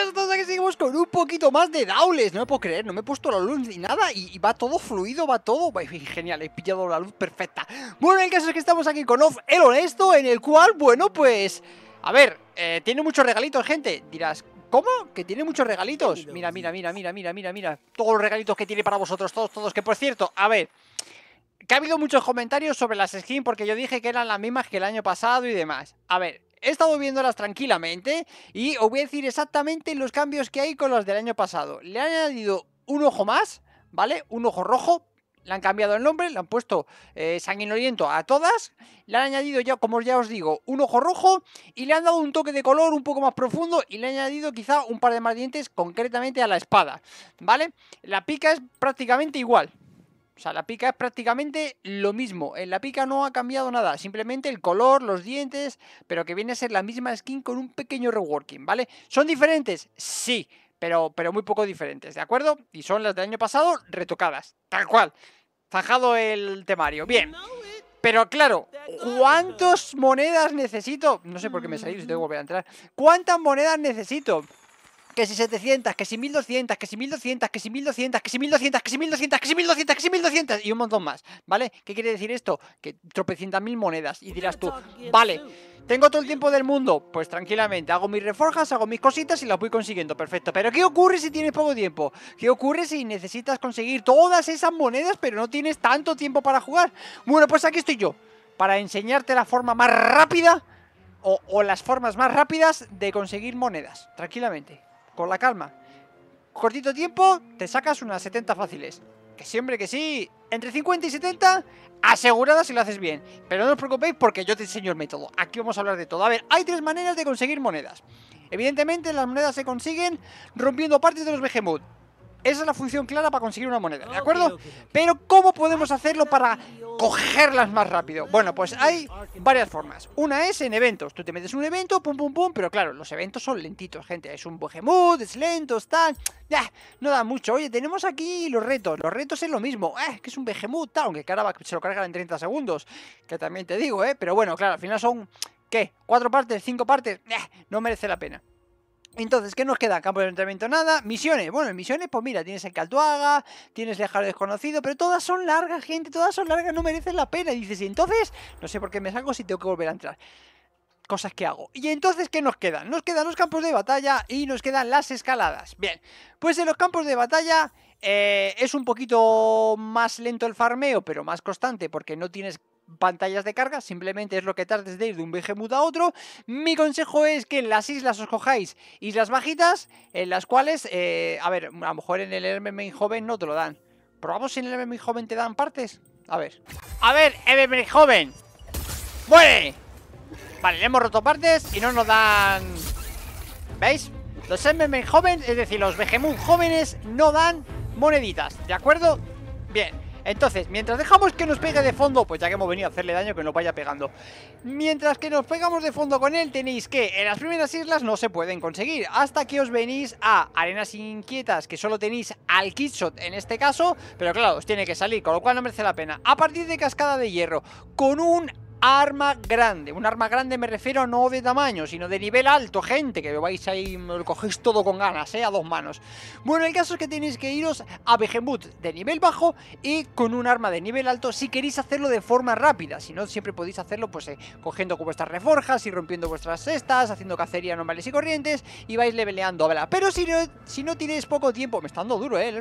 Nosotros aquí seguimos con un poquito más de Daules No me puedo creer, no me he puesto la luz ni nada y, va todo fluido, va todo... Genial, he pillado la luz perfecta Bueno, el caso es que estamos aquí con Off el Honesto, en el cual, bueno, pues... A ver, eh, tiene muchos regalitos, gente Dirás, ¿Cómo? ¿Que tiene muchos regalitos? Mira, mira, mira, mira, mira, mira, mira Todos los regalitos que tiene para vosotros, todos, todos Que por cierto, a ver Que ha habido muchos comentarios sobre las skins Porque yo dije que eran las mismas que el año pasado y demás A ver, he estado viéndolas tranquilamente y os voy a decir exactamente los cambios que hay con las del año pasado. Le han añadido un ojo más, ¿vale? Un ojo rojo. Le han cambiado el nombre, le han puesto eh, a todas. Le han añadido ya, como ya os digo, un ojo rojo. Y le han dado un toque de color un poco más profundo. Y le han añadido quizá un par de más dientes concretamente a la espada. ¿Vale? La pica es prácticamente igual. O sea, la pica es prácticamente lo mismo. En la pica no ha cambiado nada. Simplemente el color, los dientes, pero que viene a ser la misma skin con un pequeño reworking, ¿vale? ¿Son diferentes? Sí, pero, pero muy poco diferentes, ¿de acuerdo? Y son las del año pasado retocadas, tal cual. Zajado el temario. Bien. Pero claro, ¿cuántas monedas necesito? No sé por qué me he salido, si tengo que volver a entrar. ¿Cuántas monedas necesito? que si 700, que si 1200, que si 1200, que si 1200, que si 1200, que si 1200, que si 1200, que si 1200 y un montón más, ¿vale? ¿Qué quiere decir esto? Que tropecientas mil monedas y dirás tú, vale, tengo todo el tiempo del mundo, pues tranquilamente, hago mis reforjas, hago mis cositas y las voy consiguiendo, perfecto. Pero ¿qué ocurre si tienes poco tiempo? ¿Qué ocurre si necesitas conseguir todas esas monedas pero no tienes tanto tiempo para jugar? Bueno, pues aquí estoy yo, para enseñarte la forma más rápida o, las formas más rápidas de conseguir monedas, tranquilamente con la calma. Cortito tiempo, te sacas unas 70 fáciles. Que siempre que sí, entre 50 y 70, asegurada si lo haces bien. Pero no os preocupéis porque yo te enseño el método. Aquí vamos a hablar de todo. A ver, hay tres maneras de conseguir monedas. Evidentemente, las monedas se consiguen rompiendo partes de los behemoth. Esa es la función clara para conseguir una moneda, ¿de acuerdo? Pero ¿cómo podemos hacerlo para cogerlas más rápido? Bueno, pues hay varias formas. Una es en eventos. Tú te metes en un evento, pum, pum, pum, pero claro, los eventos son lentitos, gente. Es un Behemoth, es lento, tal. Ya, no da mucho. Oye, tenemos aquí los retos. Los retos es lo mismo. Ah, que es un behemoth, aunque que se lo cargan en 30 segundos. Que también te digo, ¿eh? Pero bueno, claro, al final son... ¿Qué? ¿Cuatro partes? ¿Cinco partes? Eh, no merece la pena. Entonces, ¿qué nos queda? Campo de entrenamiento nada. Misiones. Bueno, en misiones, pues mira, tienes el Caltuaga, tienes Lejano Desconocido, pero todas son largas, gente, todas son largas, no merecen la pena. Y dices, y entonces, no sé por qué me salgo si tengo que volver a entrar cosas que hago. Y entonces, ¿qué nos quedan? Nos quedan los campos de batalla y nos quedan las escaladas. Bien, pues en los campos de batalla eh, es un poquito más lento el farmeo, pero más constante, porque no tienes pantallas de carga, simplemente es lo que tardes de ir de un Behemoth a otro. Mi consejo es que en las islas os cojáis islas bajitas, en las cuales, eh, a ver, a lo mejor en el MMA joven no te lo dan. ¿Probamos si en el MMA joven te dan partes? A ver. A ver, MMA joven. ¡Muere! Vale, le hemos roto partes y no nos dan... ¿Veis? Los MMA joven, es decir, los Behemoth jóvenes no dan moneditas, ¿de acuerdo? Bien. Entonces, mientras dejamos que nos pegue de fondo, pues ya que hemos venido a hacerle daño, que no vaya pegando. Mientras que nos pegamos de fondo con él, tenéis que en las primeras islas no se pueden conseguir, hasta que os venís a Arenas Inquietas, que solo tenéis al Kidshot en este caso, pero claro, os tiene que salir, con lo cual no merece la pena. A partir de Cascada de Hierro, con un arma grande. Un arma grande me refiero no de tamaño, sino de nivel alto, gente, que vais ahí, lo cogéis todo con ganas, ¿eh? A dos manos. Bueno, el caso es que tenéis que iros a Behemoth de nivel bajo y con un arma de nivel alto si queréis hacerlo de forma rápida. Si no, siempre podéis hacerlo pues eh, cogiendo con vuestras reforjas y rompiendo vuestras cestas, haciendo cacería normales y corrientes y vais leveleando, vela. Pero si no, si no tienes poco tiempo, me está dando duro, ¿eh?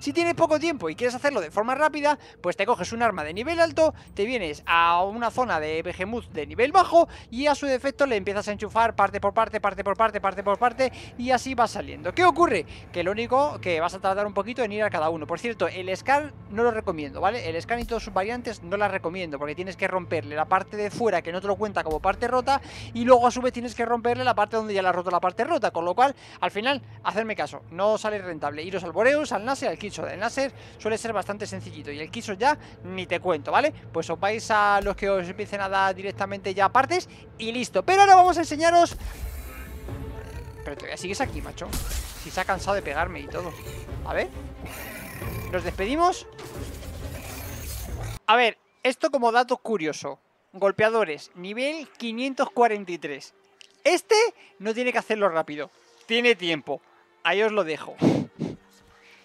Si tienes poco tiempo y quieres hacerlo de forma rápida, pues te coges un arma de nivel alto, te vienes a una zona de Behemoth de nivel bajo y a su defecto le empiezas a enchufar parte por parte, parte por parte, parte por parte y así va saliendo. ¿Qué ocurre? Que lo único que vas a tardar un poquito en ir a cada uno. Por cierto, el scan no lo recomiendo, ¿vale? El scan y todas sus variantes no las recomiendo porque tienes que romperle la parte de fuera que no te lo cuenta como parte rota y luego a su vez tienes que romperle la parte donde ya la has roto la parte rota, con lo cual al final, hacerme caso, no sale rentable. Iros al Boreus, al Nasser, al Kicho. del Nasser suele ser bastante sencillito y el Kicho ya ni te cuento, ¿vale? Pues os vais a los que os dice nada directamente ya partes y listo. Pero ahora vamos a enseñaros... Pero todavía sigues aquí, macho. Si se ha cansado de pegarme y todo. A ver. Nos despedimos. A ver, esto como dato curioso. Golpeadores, nivel 543. Este no tiene que hacerlo rápido. Tiene tiempo. Ahí os lo dejo.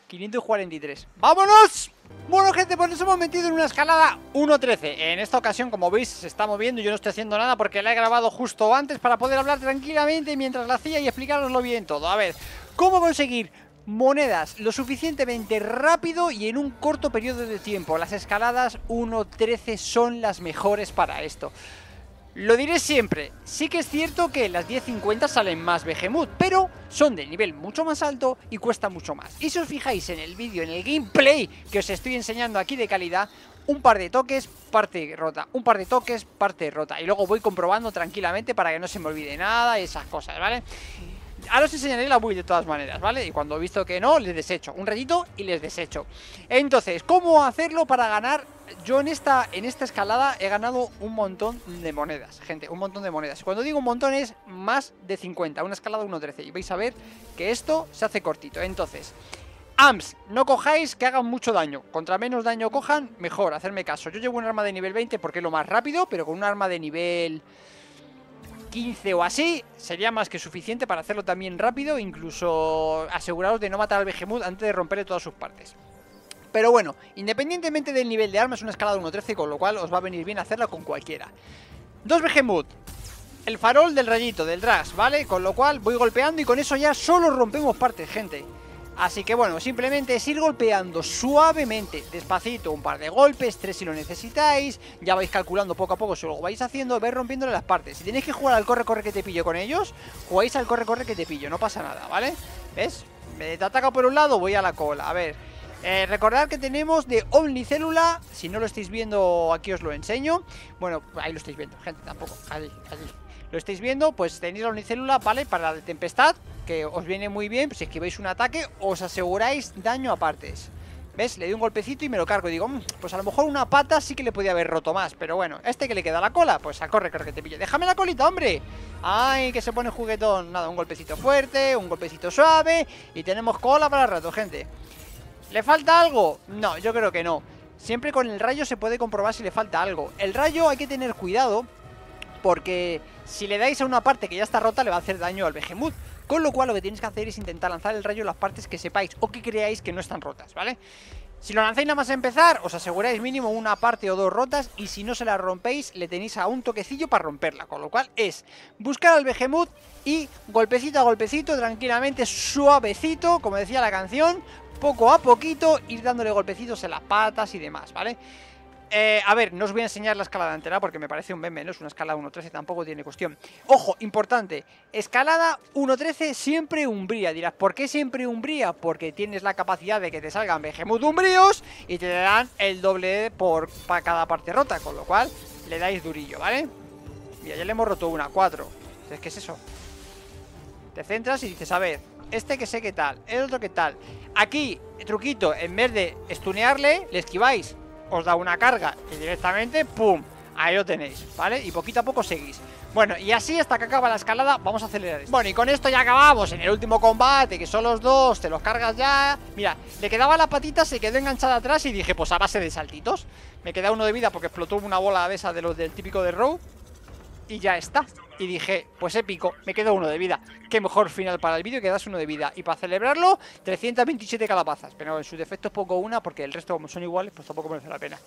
543. ¡Vámonos! Bueno, gente, pues nos hemos metido en una escalada 1.13. En esta ocasión, como veis, se está moviendo. Yo no estoy haciendo nada porque la he grabado justo antes para poder hablar tranquilamente mientras la hacía y explicaroslo bien todo. A ver, ¿cómo conseguir monedas lo suficientemente rápido y en un corto periodo de tiempo? Las escaladas 1.13 son las mejores para esto. Lo diré siempre, sí que es cierto que las 10.50 salen más Behemoth, pero son de nivel mucho más alto y cuesta mucho más. Y si os fijáis en el vídeo, en el gameplay que os estoy enseñando aquí de calidad, un par de toques, parte rota, un par de toques, parte rota. Y luego voy comprobando tranquilamente para que no se me olvide nada y esas cosas, ¿vale? Ahora os enseñaré la build de todas maneras, ¿vale? Y cuando he visto que no, les desecho. Un ratito y les desecho. Entonces, ¿cómo hacerlo para ganar? Yo en esta, en esta escalada he ganado un montón de monedas, gente, un montón de monedas. Cuando digo un montón es más de 50, una escalada 1.13. Y vais a ver que esto se hace cortito. Entonces, AMS, no cojáis que hagan mucho daño. Contra menos daño cojan, mejor, hacerme caso. Yo llevo un arma de nivel 20 porque es lo más rápido, pero con un arma de nivel... 15 o así, sería más que suficiente para hacerlo también rápido, incluso aseguraros de no matar al Behemoth antes de romperle todas sus partes. Pero bueno, independientemente del nivel de arma es una escala de 1.13, con lo cual os va a venir bien hacerla con cualquiera. Dos Behemoth, el farol del rayito, del dras ¿vale? Con lo cual voy golpeando y con eso ya solo rompemos partes, gente. Así que bueno, simplemente es ir golpeando suavemente, despacito, un par de golpes, tres si lo necesitáis, ya vais calculando poco a poco si lo vais haciendo, vais rompiéndole las partes. Si tenéis que jugar al corre-corre que te pillo con ellos, jugáis al corre-corre que te pillo, no pasa nada, ¿vale? ¿Ves? Me eh, te ataca por un lado, voy a la cola, a ver. Eh, recordad que tenemos de Omnicélula, si no lo estáis viendo aquí os lo enseño. Bueno, ahí lo estáis viendo, gente, tampoco, ahí, ahí. Lo estáis viendo, pues tenéis la unicélula, ¿vale? Para la tempestad, que os viene muy bien, pues si esquiváis un ataque, os aseguráis daño a partes. ¿Ves? Le doy un golpecito y me lo cargo. Y digo, mm, pues a lo mejor una pata sí que le podía haber roto más. Pero bueno, ¿este que le queda la cola? Pues a corre, creo que te pillo. ¡Déjame la colita, hombre! ¡Ay, que se pone juguetón! Nada, un golpecito fuerte, un golpecito suave. Y tenemos cola para el rato, gente. ¿Le falta algo? No, yo creo que no. Siempre con el rayo se puede comprobar si le falta algo. El rayo hay que tener cuidado porque si le dais a una parte que ya está rota le va a hacer daño al Behemoth. Con lo cual lo que tenéis que hacer es intentar lanzar el rayo en las partes que sepáis o que creáis que no están rotas, ¿vale? Si lo lanzáis nada más a empezar, os aseguráis mínimo una parte o dos rotas y si no se la rompéis, le tenéis a un toquecillo para romperla. Con lo cual es buscar al Behemoth y golpecito a golpecito, tranquilamente, suavecito, como decía la canción, poco a poquito, ir dándole golpecitos en las patas y demás, ¿vale? Eh, a ver, no os voy a enseñar la escalada entera porque me parece un meme, no es una escalada 1.13, tampoco tiene cuestión. Ojo, importante, escalada 1.13 siempre umbría. Dirás, ¿por qué siempre umbría? Porque tienes la capacidad de que te salgan behemoth umbríos y te darán el doble por cada parte rota, con lo cual le dais durillo, ¿vale? Y ya le hemos roto una, cuatro. Entonces, ¿qué es eso? Te centras y dices, a ver, este que sé qué tal, el otro qué tal. Aquí, truquito, en vez de estunearle, le esquiváis os da una carga y directamente, ¡pum! Ahí lo tenéis, ¿vale? Y poquito a poco seguís. Bueno, y así hasta que acaba la escalada, vamos a acelerar esto. Bueno, y con esto ya acabamos en el último combate, que son los dos, te los cargas ya. Mira, le quedaba la patita, se quedó enganchada atrás y dije, pues a base de saltitos. Me queda uno de vida porque explotó una bola de esa de los del típico de Row y ya está. Y dije, pues épico, me quedo uno de vida. Qué mejor final para el vídeo que uno de vida. Y para celebrarlo, 327 calabazas. Pero en su defecto poco una porque el resto como son iguales, pues tampoco merece la pena.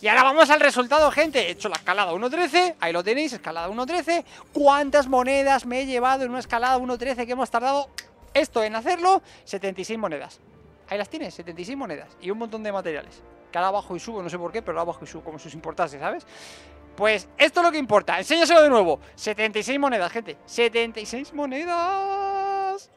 Y ahora vamos al resultado, gente. He hecho la escalada 1.13. Ahí lo tenéis, escalada 1.13. ¿Cuántas monedas me he llevado en una escalada 1.13 que hemos tardado esto en hacerlo? 76 monedas. Ahí las tienes, 76 monedas y un montón de materiales. Que abajo y subo, no sé por qué, pero abajo y subo como sus os ¿sabes? Pues esto es lo que importa. Enséñaselo de nuevo. 76 monedas, gente. 76 monedas.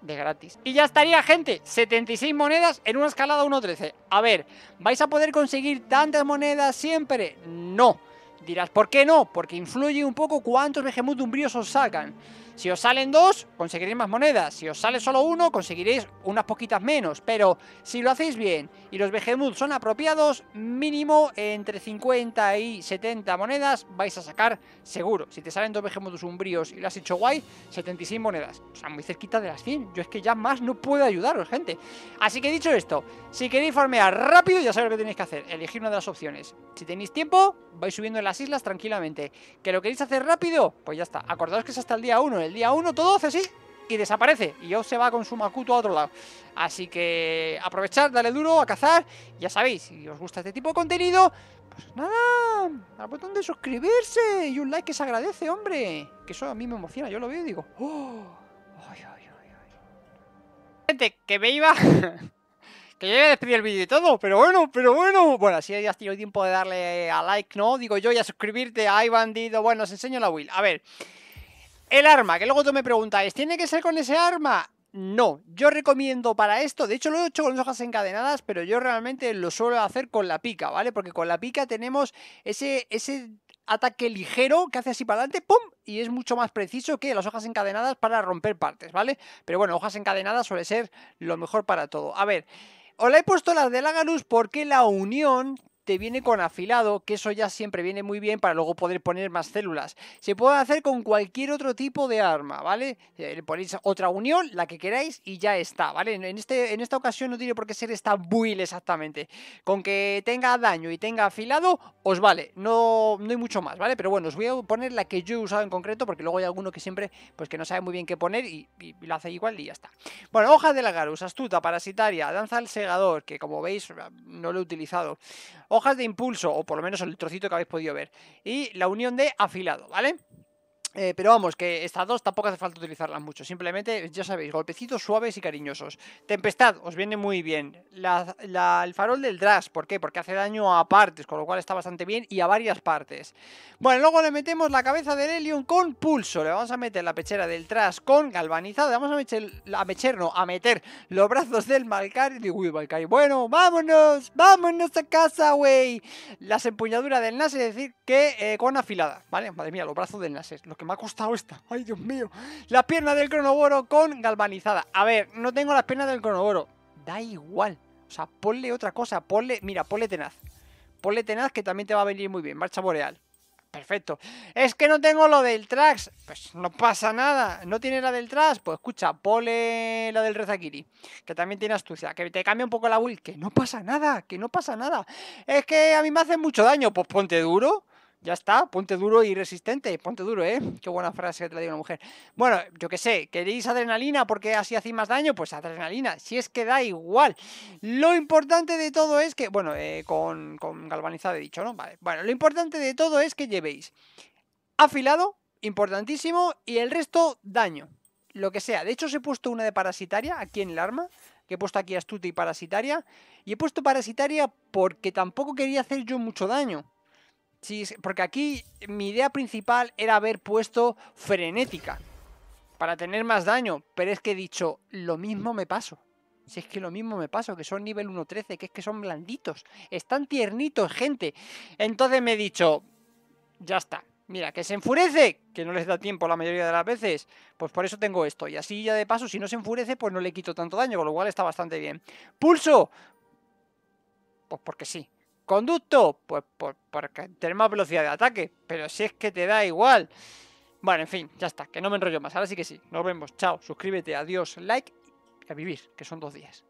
De gratis. Y ya estaría, gente. 76 monedas en una escalada 1.13. A ver, ¿vais a poder conseguir tantas monedas siempre? No. Dirás, ¿por qué no? Porque influye un poco cuántos Behemoth os sacan. Si os salen dos, conseguiréis más monedas. Si os sale solo uno, conseguiréis unas poquitas menos. Pero si lo hacéis bien y los behemoths son apropiados, mínimo entre 50 y 70 monedas vais a sacar seguro. Si te salen dos behemoths umbríos y lo has hecho guay, 76 monedas. O sea, muy cerquita de las 100. Yo es que ya más no puedo ayudaros, gente. Así que dicho esto, si queréis farmear rápido, ya sabéis lo que tenéis que hacer. Elegir una de las opciones. Si tenéis tiempo, vais subiendo en las islas tranquilamente. ¿Que lo queréis hacer rápido? Pues ya está. Acordaos que es hasta el día 1 el día 1 todo hace así y desaparece. Y yo se va con su Makuto a otro lado. Así que aprovechar, dale duro, a cazar. Ya sabéis, si os gusta este tipo de contenido, pues nada, al botón de suscribirse y un like que se agradece, hombre. Que eso a mí me emociona, yo lo veo y digo... Oh, ay, ay, ay, Gente, que me iba... que yo ya a el vídeo y todo, pero bueno, pero bueno. Bueno, así ya has tenido tiempo de darle a like, ¿no? Digo yo, y a suscribirte ay bandido... Bueno, os enseño la Will. A ver... El arma, que luego tú me preguntáis, ¿tiene que ser con ese arma? No, yo recomiendo para esto, de hecho lo he hecho con las hojas encadenadas, pero yo realmente lo suelo hacer con la pica, ¿vale? Porque con la pica tenemos ese, ese ataque ligero que hace así para adelante, ¡pum! Y es mucho más preciso que las hojas encadenadas para romper partes, ¿vale? Pero bueno, hojas encadenadas suele ser lo mejor para todo. A ver, os la he puesto las de Lagalus porque la unión te viene con afilado, que eso ya siempre viene muy bien para luego poder poner más células. Se puede hacer con cualquier otro tipo de arma, ¿vale? Eh, le ponéis otra unión, la que queráis, y ya está, ¿vale? En, este, en esta ocasión no tiene por qué ser esta build exactamente. Con que tenga daño y tenga afilado, os vale. No, no hay mucho más, ¿vale? Pero bueno, os voy a poner la que yo he usado en concreto, porque luego hay alguno que siempre, pues que no sabe muy bien qué poner y, y lo hace igual y ya está. Bueno, hoja de lagarus, astuta, parasitaria, danza al segador, que como veis no lo he utilizado hojas de impulso, o por lo menos el trocito que habéis podido ver, y la unión de afilado, ¿vale? Eh, pero vamos, que estas dos tampoco hace falta utilizarlas mucho. Simplemente, ya sabéis, golpecitos suaves y cariñosos. Tempestad, os viene muy bien. La, el farol del Drash, ¿por qué? Porque hace daño a partes, con lo cual está bastante bien y a varias partes. Bueno, luego le metemos la cabeza del Helion con pulso. Le vamos a meter la pechera del Drash con galvanizado. Le vamos a meter, a meter, a meter los brazos del Y digo, uy, Bueno, vámonos, vámonos a casa, güey. Las empuñaduras del Nase, es decir, que eh, con afilada, ¿vale? Madre mía, los brazos del Nase que me ha costado esta. Ay, Dios mío. La pierna del cronoboro con galvanizada. A ver, no tengo las piernas del cronoboro. Da igual. O sea, ponle otra cosa. Ponle, mira, ponle tenaz. Ponle tenaz que también te va a venir muy bien. Marcha boreal. Perfecto. Es que no tengo lo del tracks Pues no pasa nada. ¿No tienes la del Trax? Pues escucha, ponle la del Rezakiri. Que también tiene astucia. Que te cambia un poco la build. Que no pasa nada. Que no pasa nada. Es que a mí me hace mucho daño. Pues ponte duro. Ya está, ponte duro y resistente, ponte duro, ¿eh? Qué buena frase que te la digo una mujer. Bueno, yo qué sé, ¿queréis adrenalina porque así hacéis más daño? Pues adrenalina, si es que da igual. Lo importante de todo es que, bueno, eh, con, con galvanizado he dicho, ¿no? Vale. Bueno, lo importante de todo es que llevéis afilado, importantísimo, y el resto daño, lo que sea. De hecho, os he puesto una de parasitaria aquí en el arma, que he puesto aquí astuta y parasitaria, y he puesto parasitaria porque tampoco quería hacer yo mucho daño. Sí, porque aquí mi idea principal era haber puesto frenética para tener más daño, pero es que he dicho, lo mismo me paso. Si es que lo mismo me paso, que son nivel 1.13, que es que son blanditos, están tiernitos, gente. Entonces me he dicho, ya está. Mira, que se enfurece, que no les da tiempo la mayoría de las veces. Pues por eso tengo esto. Y así ya de paso, si no se enfurece, pues no le quito tanto daño, con lo cual está bastante bien. Pulso. Pues porque sí, ¿Conducto? Pues por, porque tenemos velocidad de ataque, pero si es que te da igual. Bueno, en fin, ya está, que no me enrollo más. Ahora sí que sí. Nos vemos. Chao, suscríbete, adiós, like y a vivir, que son dos días.